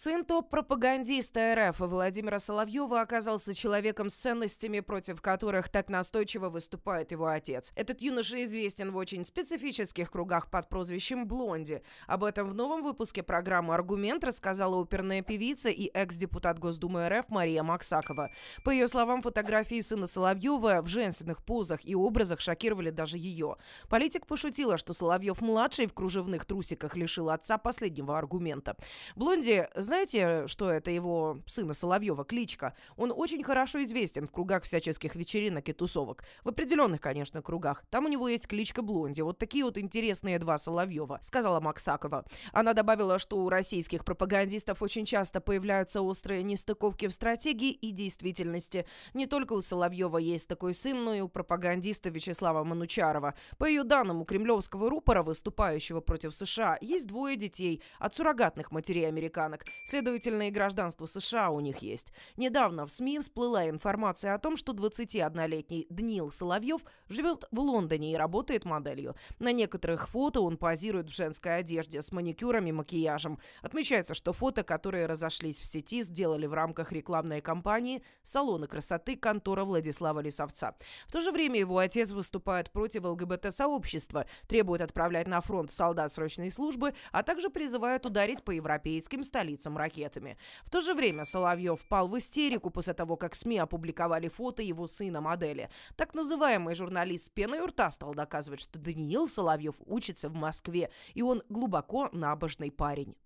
Сын топ-пропагандиста РФ Владимира Соловьева оказался человеком с ценностями, против которых так настойчиво выступает его отец. Этот юноша известен в очень специфических кругах под прозвищем «Блонди». Об этом в новом выпуске программы «Аргумент» рассказала оперная певица и экс-депутат Госдумы РФ Мария Максакова. По ее словам, фотографии сына Соловьева в женственных позах и образах шокировали даже ее. Политик пошутила, что Соловьев-младший в кружевных трусиках лишил отца последнего аргумента. Блонди знаете, что это его сына Соловьева кличка? Он очень хорошо известен в кругах всяческих вечеринок и тусовок. В определенных, конечно, кругах. Там у него есть кличка Блонди. Вот такие вот интересные два Соловьева, сказала Максакова. Она добавила, что у российских пропагандистов очень часто появляются острые нестыковки в стратегии и действительности. Не только у Соловьева есть такой сын, но и у пропагандиста Вячеслава Манучарова. По ее данным, у кремлевского рупора, выступающего против США, есть двое детей от суррогатных матерей американок. Следовательно, и гражданство США у них есть. Недавно в СМИ всплыла информация о том, что 21-летний Днил Соловьев живет в Лондоне и работает моделью. На некоторых фото он позирует в женской одежде с маникюрами, макияжем. Отмечается, что фото, которые разошлись в сети, сделали в рамках рекламной кампании салона красоты контора Владислава Лисовца. В то же время его отец выступает против ЛГБТ-сообщества, требует отправлять на фронт солдат срочной службы, а также призывает ударить по европейским столицам убийцам ракетами. В то же время Соловьев впал в истерику после того, как СМИ опубликовали фото его сына-модели. Так называемый журналист с пеной у рта стал доказывать, что Даниил Соловьев учится в Москве, и он глубоко набожный парень.